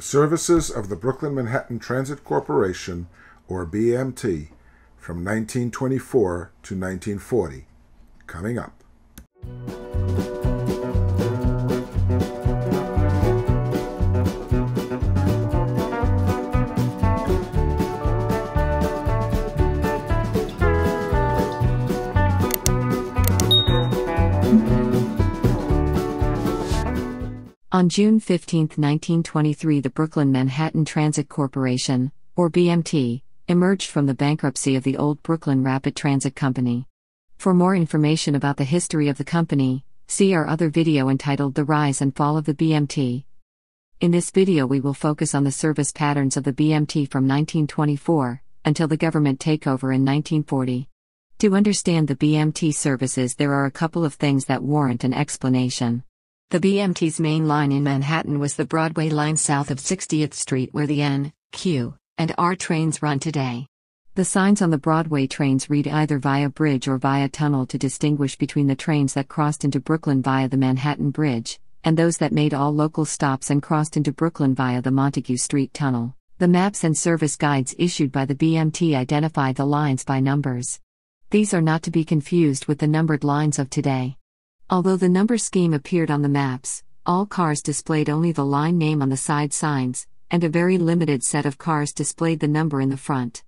The services of the Brooklyn Manhattan Transit Corporation, or BMT, from 1924 to 1940. Coming up. On June 15, 1923, the Brooklyn Manhattan Transit Corporation, or BMT, emerged from the bankruptcy of the old Brooklyn Rapid Transit Company. For more information about the history of the company, see our other video entitled The Rise and Fall of the BMT. In this video, we will focus on the service patterns of the BMT from 1924 until the government takeover in 1940. To understand the BMT services, there are a couple of things that warrant an explanation. The BMT's main line in Manhattan was the Broadway line south of 60th Street where the N, Q, and R trains run today. The signs on the Broadway trains read either via bridge or via tunnel to distinguish between the trains that crossed into Brooklyn via the Manhattan Bridge, and those that made all local stops and crossed into Brooklyn via the Montague Street Tunnel. The maps and service guides issued by the BMT identify the lines by numbers. These are not to be confused with the numbered lines of today. Although the number scheme appeared on the maps, all cars displayed only the line name on the side signs, and a very limited set of cars displayed the number in the front.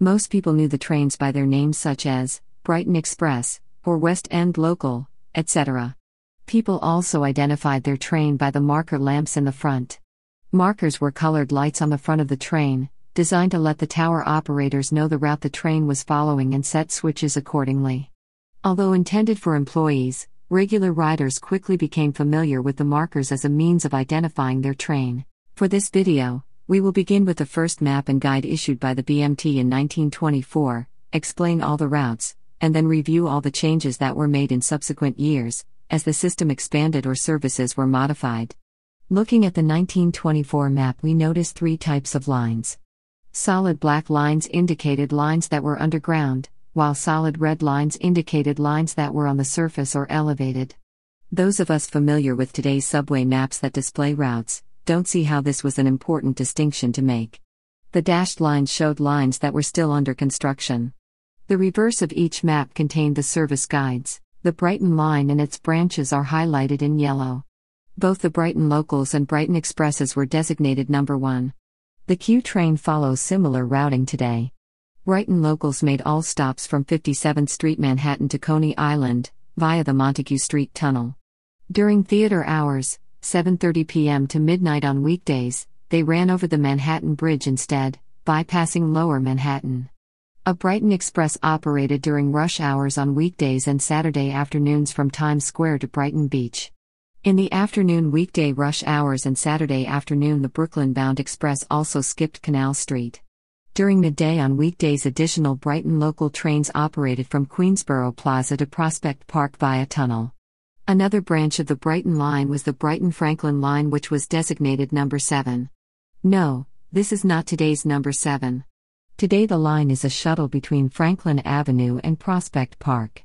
Most people knew the trains by their names, such as Brighton Express or West End Local, etc. People also identified their train by the marker lamps in the front. Markers were colored lights on the front of the train, designed to let the tower operators know the route the train was following and set switches accordingly. Although intended for employees, regular riders quickly became familiar with the markers as a means of identifying their train. For this video, we will begin with the first map and guide issued by the BMT in 1924, explain all the routes, and then review all the changes that were made in subsequent years, as the system expanded or services were modified. Looking at the 1924 map, we notice three types of lines. Solid black lines indicated lines that were underground while solid red lines indicated lines that were on the surface or elevated. Those of us familiar with today's subway maps that display routes don't see how this was an important distinction to make. The dashed lines showed lines that were still under construction. The reverse of each map contained the service guides. The Brighton line and its branches are highlighted in yellow. Both the Brighton locals and Brighton expresses were designated number 1. The Q train follows similar routing today. Brighton locals made all stops from 57th Street, Manhattan to Coney Island, via the Montague Street Tunnel. During theater hours, 7:30 p.m. to midnight on weekdays, they ran over the Manhattan Bridge instead, bypassing Lower Manhattan. A Brighton Express operated during rush hours on weekdays and Saturday afternoons from Times Square to Brighton Beach. In the afternoon weekday rush hours and Saturday afternoon, the Brooklyn bound Express also skipped Canal Street. During the day on weekdays, additional Brighton local trains operated from Queensboro Plaza to Prospect Park via tunnel. Another branch of the Brighton line was the Brighton Franklin line, which was designated number 7. No, this is not today's number 7. Today, the line is a shuttle between Franklin Avenue and Prospect Park.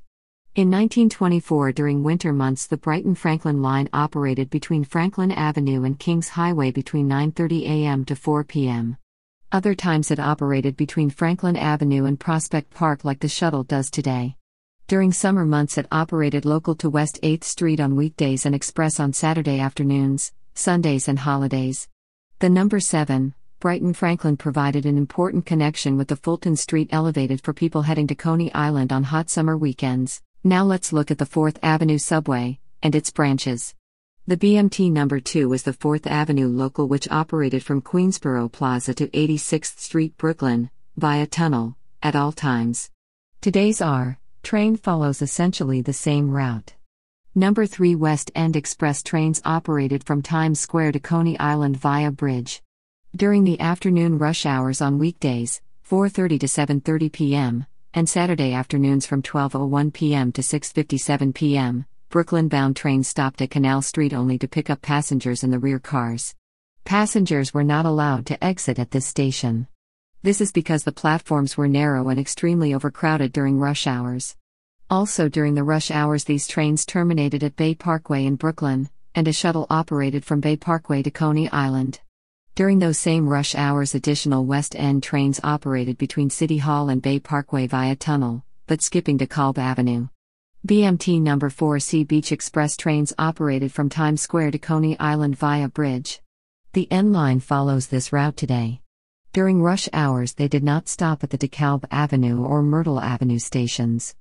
In 1924, during winter months, the Brighton Franklin line operated between Franklin Avenue and Kings Highway between 9:30 a.m. to 4 p.m. Other times it operated between Franklin Avenue and Prospect Park like the shuttle does today. During summer months, it operated local to West 8th Street on weekdays and express on Saturday afternoons, Sundays, and holidays. The number 7, Brighton Franklin provided an important connection with the Fulton Street elevated for people heading to Coney Island on hot summer weekends. Now let's look at the 4th Avenue subway and its branches. The BMT number 2 was the 4th Avenue local which operated from Queensboro Plaza to 86th Street, Brooklyn, via tunnel at all times. Today's R train follows essentially the same route. Number 3 West End Express trains operated from Times Square to Coney Island via bridge. During the afternoon rush hours on weekdays, 4:30 to 7:30 p.m., and Saturday afternoons from 12:01 p.m. to 6:57 p.m., Brooklyn bound train stopped at Canal Street only to pick up passengers in the rear cars. Passengers were not allowed to exit at this station. This is because the platforms were narrow and extremely overcrowded during rush hours. Also, during the rush hours, these trains terminated at Bay Parkway in Brooklyn, and a shuttle operated from Bay Parkway to Coney Island. During those same rush hours, additional West End trains operated between City Hall and Bay Parkway via tunnel, but skipping to Kalb Avenue. BMT number no. 4C Beach Express trains operated from Times Square to Coney Island via bridge. The N line follows this route today. During rush hours, they did not stop at the DeKalb Avenue or Myrtle Avenue stations.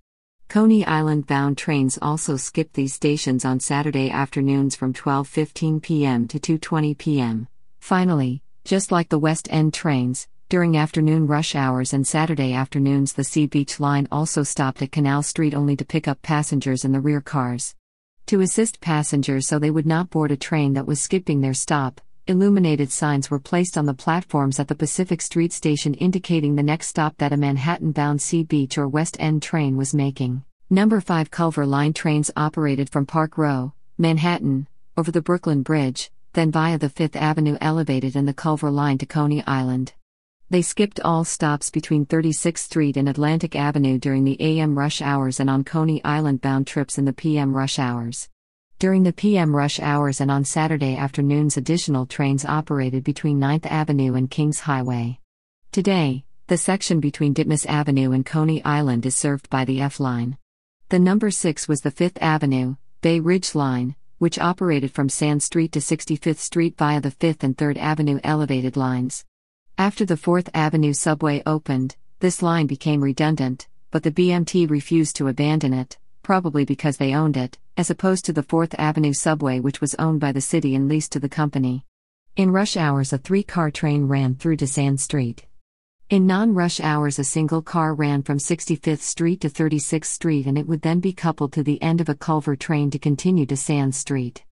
Coney Island bound trains also skip these stations on Saturday afternoons from 12:15 p.m. to 2:20 p.m. Finally, just like the West End trains, during afternoon rush hours and Saturday afternoons, the Sea Beach line also stopped at Canal Street only to pick up passengers in the rear cars. To assist passengers so they would not board a train that was skipping their stop, illuminated signs were placed on the platforms at the Pacific Street station indicating the next stop that a Manhattan bound Sea Beach or West End train was making. Number 5 Culver Line trains operated from Park Row, Manhattan, over the Brooklyn Bridge, then via the Fifth Avenue elevated and the Culver Line to Coney Island. They skipped all stops between 36th Street and Atlantic Avenue during the AM rush hours and on Coney Island bound trips in the PM rush hours. During the PM rush hours and on Saturday afternoons, additional trains operated between 9th Avenue and Kings Highway. Today, the section between Ditmas Avenue and Coney Island is served by the F line. The number 6 was the 5th Avenue, Bay Ridge line, which operated from Sand Street to 65th Street via the 5th and 3rd Avenue elevated lines. After the 4th Avenue subway opened, this line became redundant, but the BMT refused to abandon it, probably because they owned it, as opposed to the 4th Avenue subway, which was owned by the city and leased to the company. In rush hours, a three car train ran through DeSand Street. In non rush hours, a single car ran from 65th Street to 36th Street and it would then be coupled to the end of a Culver train to continue to Sand Street.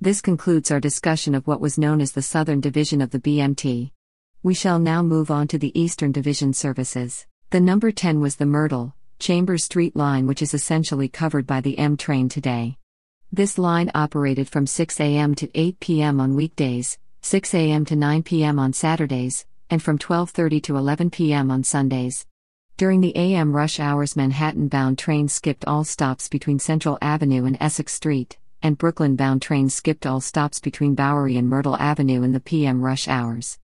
This concludes our discussion of what was known as the Southern Division of the BMT. We shall now move on to the Eastern Division services. The number 10 was the Myrtle, Chambers Street line, which is essentially covered by the M train today. This line operated from 6 a.m. to 8 p.m. on weekdays, 6 a.m. to 9 p.m. on Saturdays, and from 12:30 to 11 p.m. on Sundays. During the AM rush hours, Manhattan bound trains skipped all stops between Central Avenue and Essex Street, and Brooklyn bound trains skipped all stops between Bowery and Myrtle Avenue in the PM rush hours.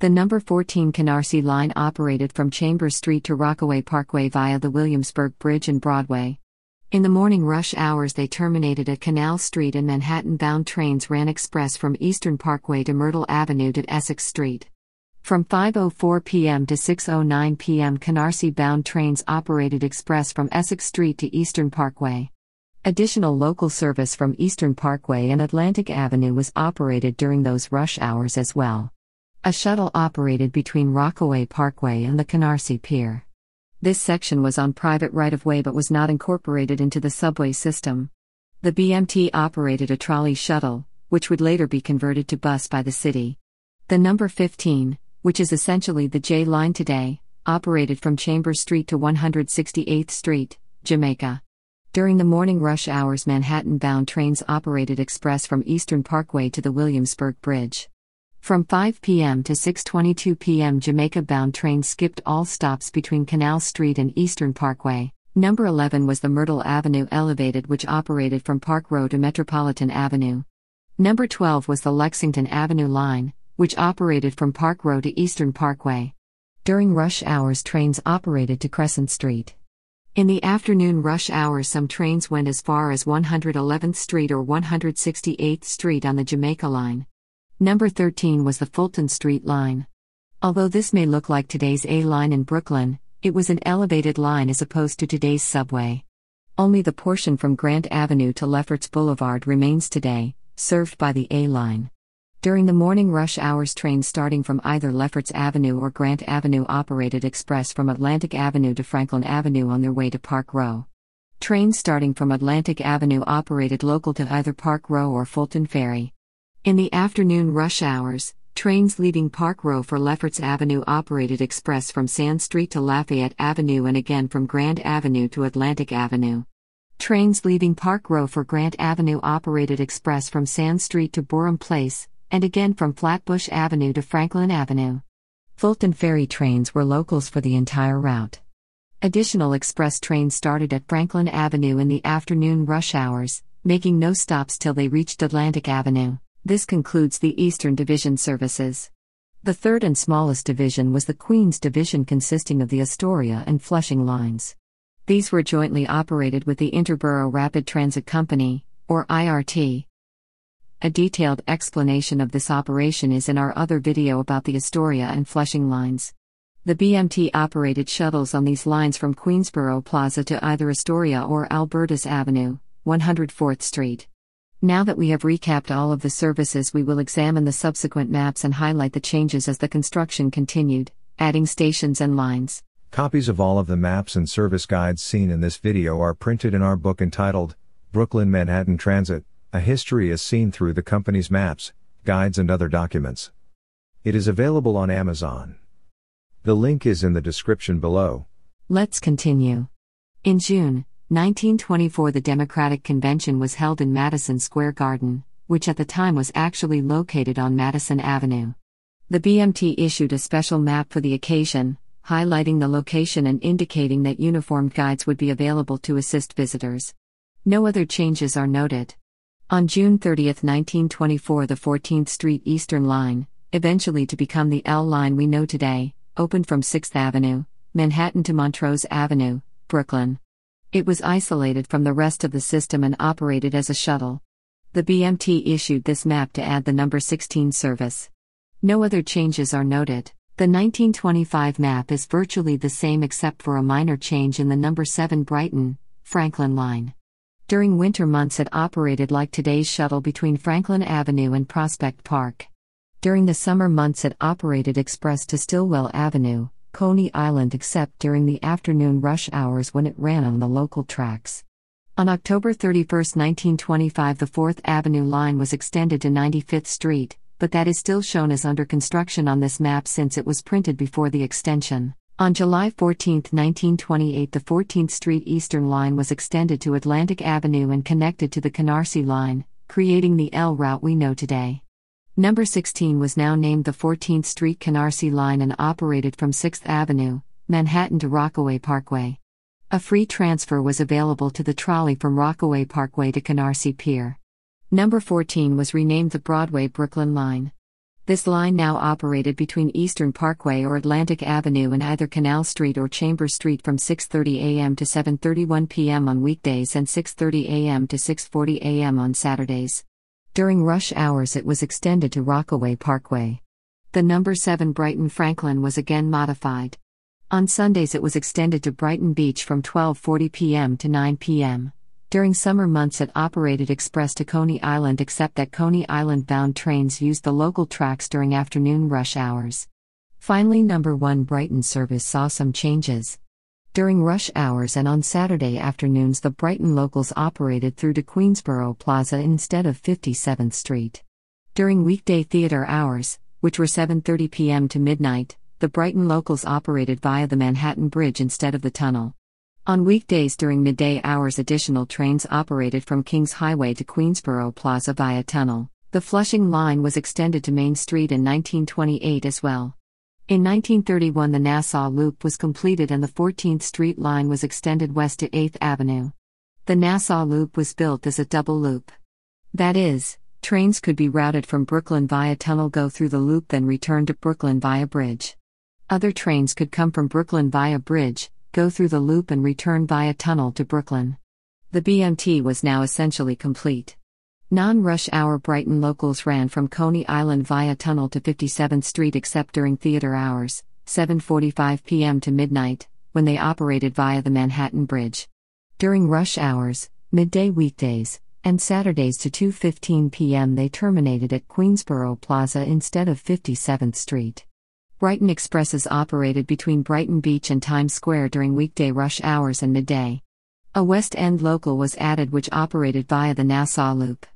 The number 14 Canarsie line operated from Chambers Street to Rockaway Parkway via the Williamsburg Bridge and Broadway. In the morning rush hours, they terminated at Canal Street, and Manhattan bound trains ran express from Eastern Parkway to Myrtle Avenue to Essex Street. From 5:04 p.m. to 6:09 p.m., Canarsie bound trains operated express from Essex Street to Eastern Parkway. Additional local service from Eastern Parkway and Atlantic Avenue was operated during those rush hours as well. A shuttle operated between Rockaway Parkway and the Canarsie Pier. This section was on private right of way but was not incorporated into the subway system. The BMT operated a trolley shuttle, which would later be converted to bus by the city. The number 15, which is essentially the J line today, operated from Chambers Street to 168th Street, Jamaica. During the morning rush hours, Manhattan bound trains operated express from Eastern Parkway to the Williamsburg Bridge. From 5 p.m. to 6:22 p.m. Jamaica-bound trains skipped all stops between Canal Street and Eastern Parkway. Number 11 was the Myrtle Avenue Elevated which operated from Park Row to Metropolitan Avenue. Number 12 was the Lexington Avenue line, which operated from Park Row to Eastern Parkway. During rush hours trains operated to Crescent Street. In the afternoon rush hour, some trains went as far as 111th Street or 168th Street on the Jamaica Line, Number 13 was the Fulton Street line. Although this may look like today's A line in Brooklyn, it was an elevated line as opposed to today's subway. Only the portion from Grant Avenue to Lefferts Boulevard remains today, served by the A line. During the morning rush hours, trains starting from either Lefferts Avenue or Grant Avenue operated express from Atlantic Avenue to Franklin Avenue on their way to Park Row. Trains starting from Atlantic Avenue operated local to either Park Row or Fulton Ferry. In the afternoon rush hours, trains leaving Park Row for Lefferts Avenue operated express from Sand Street to Lafayette Avenue and again from Grand Avenue to Atlantic Avenue. Trains leaving Park Row for Grant Avenue operated express from Sand Street to Boreham Place, and again from Flatbush Avenue to Franklin Avenue. Fulton Ferry trains were locals for the entire route. Additional express trains started at Franklin Avenue in the afternoon rush hours, making no stops till they reached Atlantic Avenue. This concludes the Eastern Division services. The third and smallest division was the Queen's Division, consisting of the Astoria and Flushing lines. These were jointly operated with the Interborough Rapid Transit Company, or IRT. A detailed explanation of this operation is in our other video about the Astoria and Flushing lines. The BMT operated shuttles on these lines from Queensboro Plaza to either Astoria or Albertus Avenue, 104th Street. Now that we have recapped all of the services, we will examine the subsequent maps and highlight the changes as the construction continued, adding stations and lines. Copies of all of the maps and service guides seen in this video are printed in our book entitled Brooklyn Manhattan Transit A History as Seen Through the Company's Maps, Guides, and Other Documents. It is available on Amazon. The link is in the description below. Let's continue. In June, 1924 the Democratic Convention was held in Madison Square Garden, which at the time was actually located on Madison Avenue. The BMT issued a special map for the occasion, highlighting the location and indicating that uniformed guides would be available to assist visitors. No other changes are noted. On June 30, 1924, the 14th Street Eastern Line, eventually to become the L Line we know today, opened from 6th Avenue, Manhattan to Montrose Avenue, Brooklyn. It was isolated from the rest of the system and operated as a shuttle. The BMT issued this map to add the number 16 service. No other changes are noted. The 1925 map is virtually the same except for a minor change in the number 7 Brighton, Franklin line. During winter months, it operated like today's shuttle between Franklin Avenue and Prospect Park. During the summer months, it operated express to Stillwell Avenue, Coney Island except during the afternoon rush hours when it ran on the local tracks. On October 31, 1925, the 4th Avenue line was extended to 95th Street, but that is still shown as under construction on this map since it was printed before the extension. On July 14, 1928, the 14th Street Eastern Line was extended to Atlantic Avenue and connected to the Canarsie Line, creating the L route we know today. Number 16 was now named the 14th Street Canarsie Line and operated from 6th Avenue, Manhattan to Rockaway Parkway. A free transfer was available to the trolley from Rockaway Parkway to Canarsie Pier. Number 14 was renamed the Broadway Brooklyn Line. This line now operated between Eastern Parkway or Atlantic Avenue and either Canal Street or Chambers Street from 6:30 a.m. to 7:31 p.m. on weekdays and 6:30 a.m. to 6:40 a.m. on Saturdays. During rush hours, it was extended to Rockaway Parkway. The number 7 Brighton Franklin was again modified. On Sundays, it was extended to Brighton Beach from 12:40 p.m. to 9 p.m. During summer months, it operated express to Coney Island, except that Coney Island bound trains used the local tracks during afternoon rush hours. Finally, number 1 Brighton service saw some changes. During rush hours and on Saturday afternoons, the Brighton locals operated through to Queensboro Plaza instead of 57th Street. During weekday theater hours, which were 7:30 p.m. to midnight, the Brighton locals operated via the Manhattan Bridge instead of the tunnel. On weekdays during midday hours, additional trains operated from Kings Highway to Queensboro Plaza via tunnel. The Flushing line was extended to Main Street in 1928 as well. In 1931, the Nassau Loop was completed and the 14th Street line was extended west to 8th Avenue. The Nassau Loop was built as a double loop. That is, trains could be routed from Brooklyn via tunnel, go through the loop, then return to Brooklyn via bridge. Other trains could come from Brooklyn via bridge, go through the loop, and return via tunnel to Brooklyn. The BMT was now essentially complete. Non rush hour Brighton locals ran from Coney Island via tunnel to 57th Street except during theater hours, 7:45 p.m. to midnight, when they operated via the Manhattan Bridge. During rush hours, midday weekdays, and Saturdays to 2:15 p.m. they terminated at Queensboro Plaza instead of 57th Street. Brighton Expresses operated between Brighton Beach and Times Square during weekday rush hours and midday. A West End local was added which operated via the Nassau Loop.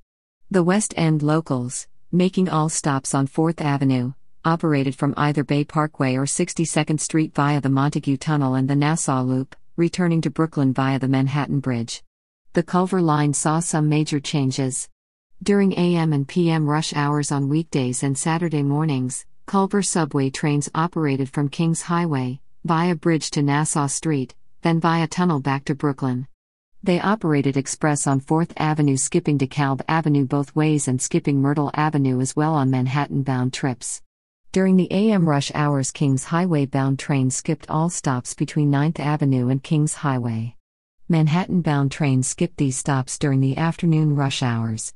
The West End locals, making all stops on 4th Avenue, operated from either Bay Parkway or 62nd Street via the Montague Tunnel and the Nassau Loop, returning to Brooklyn via the Manhattan Bridge. The Culver Line saw some major changes. During AM and PM rush hours on weekdays and Saturday mornings, Culver subway trains operated from Kings Highway, via bridge to Nassau Street, then via tunnel back to Brooklyn. They operated express on 4th Avenue, skipping DeKalb Avenue both ways and skipping Myrtle Avenue as well on Manhattan bound trips. During the AM rush hours, Kings Highway bound trains skipped all stops between 9th Avenue and Kings Highway. Manhattan bound trains skipped these stops during the afternoon rush hours.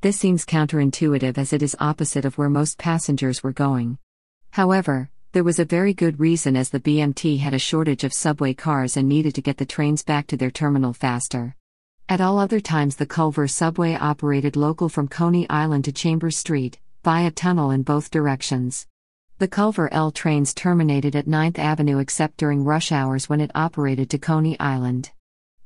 This seems counterintuitive as it is opposite of where most passengers were going. However, there was a very good reason as the BMT had a shortage of subway cars and needed to get the trains back to their terminal faster. At all other times, the Culver subway operated local from Coney Island to Chambers Street, via tunnel in both directions. The Culver L trains terminated at 9th Avenue except during rush hours when it operated to Coney Island.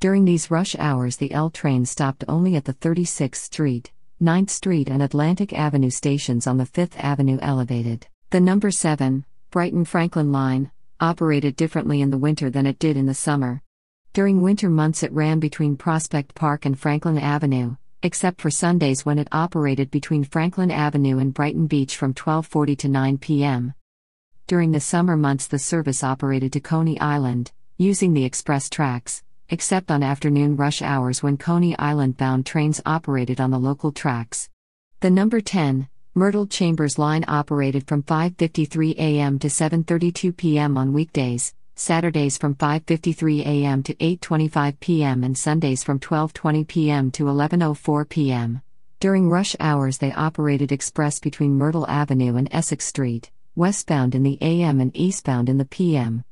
During these rush hours, the L train stopped only at the 36th Street, 9th Street, and Atlantic Avenue stations on the 5th Avenue elevated. The number 7, Brighton Franklin Line, operated differently in the winter than it did in the summer. During winter months, it ran between Prospect Park and Franklin Avenue, except for Sundays when it operated between Franklin Avenue and Brighton Beach from 12:40 to 9 p.m. During the summer months, the service operated to Coney Island using the express tracks, except on afternoon rush hours when Coney Island bound trains operated on the local tracks. The number 10 Myrtle Chambers line operated from 5:53 a.m. to 7:32 p.m. on weekdays, Saturdays from 5:53 a.m. to 8:25 p.m. and Sundays from 12:20 p.m. to 11:04 p.m. During rush hours, they operated express between Myrtle Avenue and Essex Street, westbound in the a.m. and eastbound in the p.m.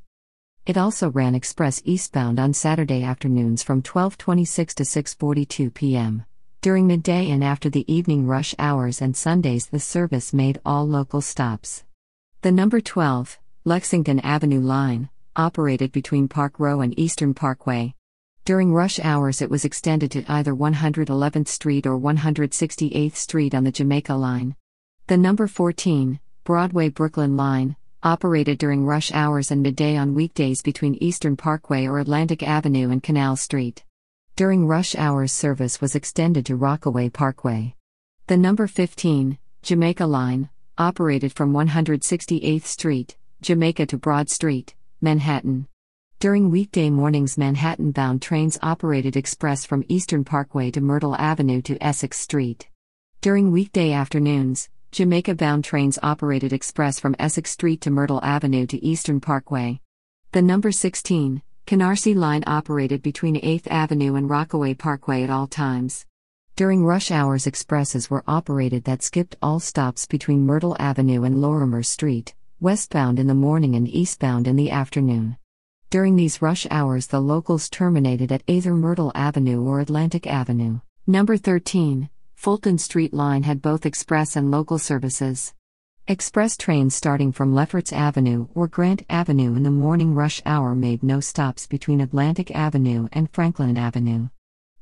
It also ran express eastbound on Saturday afternoons from 12:26 to 6:42 p.m. During midday and after the evening rush hours and Sundays, the service made all local stops. The number 12, Lexington Avenue line, operated between Park Row and Eastern Parkway. During rush hours, it was extended to either 111th Street or 168th Street on the Jamaica line. The number 14, Broadway Brooklyn line, operated during rush hours and midday on weekdays between Eastern Parkway or Atlantic Avenue and Canal Street during rush hours service was extended to Rockaway Parkway. The number 15, Jamaica Line, operated from 168th Street, Jamaica to Broad Street, Manhattan. During weekday mornings, Manhattan bound trains operated express from Eastern Parkway to Myrtle Avenue to Essex Street. During weekday afternoons, Jamaica bound trains operated express from Essex Street to Myrtle Avenue to Eastern Parkway. The number 16, Canarsie Line operated between 8th Avenue and Rockaway Parkway at all times. During rush hours, expresses were operated that skipped all stops between Myrtle Avenue and Lorimer Street, westbound in the morning and eastbound in the afternoon. During these rush hours, the locals terminated at either Myrtle Avenue or Atlantic Avenue. Number 13, Fulton Street Line had both express and local services. Express trains starting from Lefferts Avenue or Grant Avenue in the morning rush hour made no stops between Atlantic Avenue and Franklin Avenue.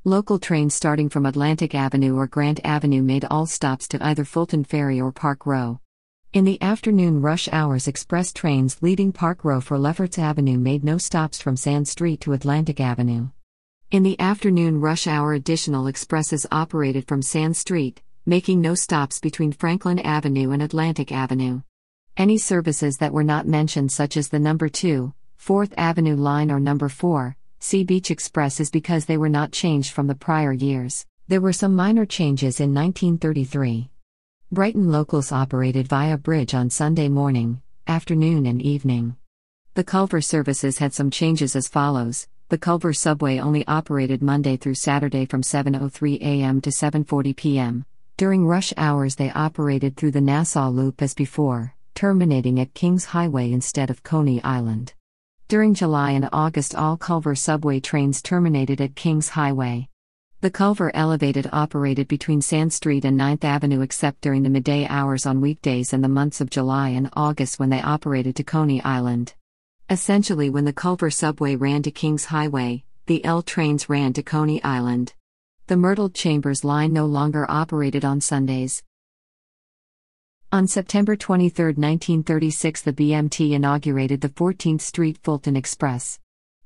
Local trains starting from Atlantic Avenue or Grant Avenue made all stops to either Fulton Ferry or Park Row. In the afternoon rush hours, express trains leaving Park Row for Lefferts Avenue made no stops from Sand Street to Atlantic Avenue. In the afternoon rush hour, additional expresses operated from Sand Street, making no stops between Franklin Avenue and Atlantic Avenue. Any services that were not mentioned, such as the number 2, 4th Avenue line or number 4, Sea Beach Express, is because they were not changed from the prior years. There were some minor changes in 1933. Brighton locals operated via bridge on Sunday morning, afternoon, and evening. The Culver services had some changes as follows. The Culver subway only operated Monday through Saturday from 7:03 a.m. to 7:40 p.m. During rush hours, they operated through the Nassau Loop as before, terminating at Kings Highway instead of Coney Island. During July and August, all Culver subway trains terminated at Kings Highway. The Culver Elevated operated between Sand Street and 9th Avenue except during the midday hours on weekdays and the months of July and August when they operated to Coney Island. Essentially, when the Culver subway ran to Kings Highway, the L trains ran to Coney Island the Myrtle Chambers line no longer operated on Sundays. On September 23, 1936, the BMT inaugurated the 14th Street Fulton Express.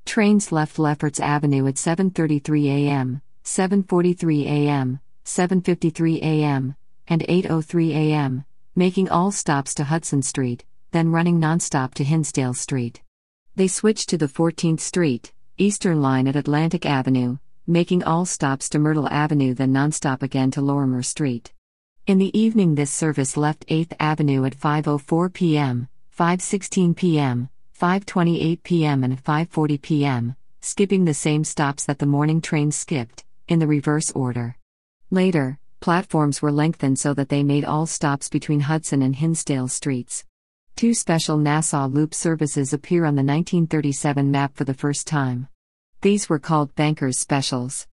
Trains left Lefferts Avenue at 7:33 a.m., 7:43 a.m., 7:53 a.m., and 8:03 a.m., making all stops to Hudson Street, then running nonstop to Hinsdale Street. They switched to the 14th Street Eastern line at Atlantic Avenue, making all stops to Myrtle Avenue then nonstop again to Lorimer Street. In the evening this service left 8th Avenue at 5:04 p.m., 5:16 p.m., 5:28 p.m. and 5:40 p.m., skipping the same stops that the morning train skipped in the reverse order. Later, platforms were lengthened so that they made all stops between Hudson and Hinsdale streets. Two special Nassau Loop services appear on the 1937 map for the first time. These were called bankers' specials.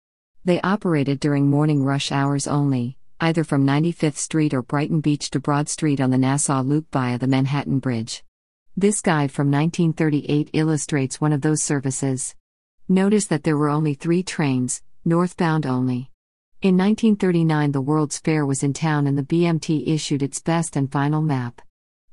They operated during morning rush hours only, either from 95th Street or Brighton Beach to Broad Street on the Nassau Loop via the Manhattan Bridge. This guide from 1938 illustrates one of those services. Notice that there were only three trains, northbound only. In 1939, the World's Fair was in town and the BMT issued its best and final map.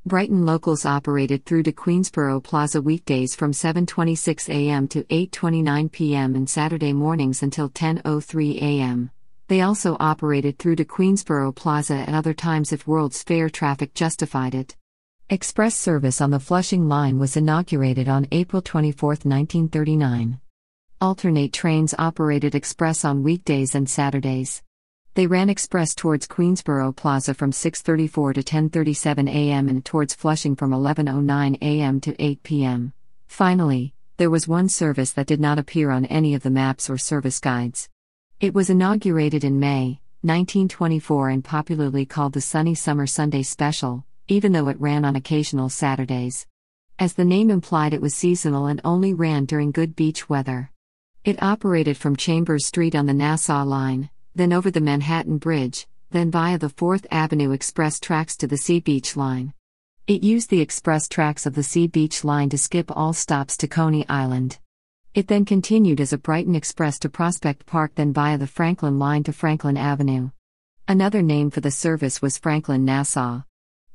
Brighton locals operated through to Queensboro Plaza weekdays from 7:26 a.m. to 8:29 p.m. and Saturday mornings until 10:03 a.m. They also operated through to Queensboro Plaza at other times if World's Fair traffic justified it. Express service on the Flushing line was inaugurated on April 24, 1939. Alternate trains operated express on weekdays and Saturdays. They ran express towards Queensboro Plaza from 6:34 to 10:37 a.m. and towards Flushing from 11:09 a.m. to 8 p.m. Finally, there was one service that did not appear on any of the maps or service guides. It was inaugurated in May 1924 and popularly called the Sunny Summer Sunday Special, even though it ran on occasional Saturdays. As the name implied, it was seasonal and only ran during good beach weather. It operated from Chambers Street on the Nassau Line then over the Manhattan Bridge, then via the 4th Avenue Express tracks to the Sea Beach Line. It used the express tracks of the Sea Beach Line to skip all stops to Coney Island. It then continued as a Brighton Express to Prospect Park, then via the Franklin Line to Franklin Avenue. Another name for the service was Franklin Nassau.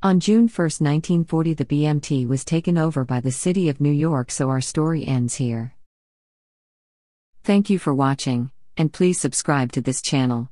On June 1, 1940, the BMT was taken over by the City of New York, so our story ends here. Thank you for watching and please subscribe to this channel.